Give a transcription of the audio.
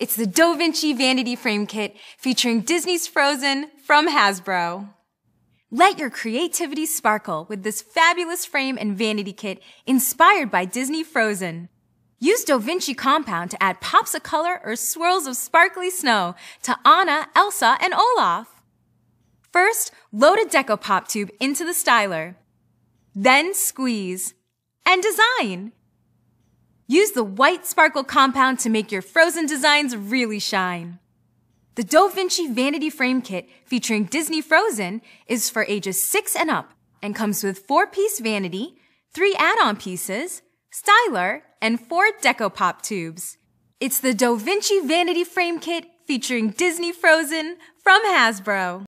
It's the DaVinci Vanity Frame Kit featuring Disney's Frozen from Hasbro. Let your creativity sparkle with this fabulous frame and vanity kit inspired by Disney Frozen. Use DaVinci Compound to add pops of color or swirls of sparkly snow to Anna, Elsa, and Olaf. First, load a deco pop tube into the styler. Then squeeze and design. Use the white sparkle compound to make your frozen designs really shine. The Da Vinci Vanity Frame Kit featuring Disney Frozen is for ages 6 and up and comes with 4-piece vanity, 3 add-on pieces, styler, and 4 DecoPop tubes. It's the Da Vinci Vanity Frame Kit featuring Disney Frozen from Hasbro.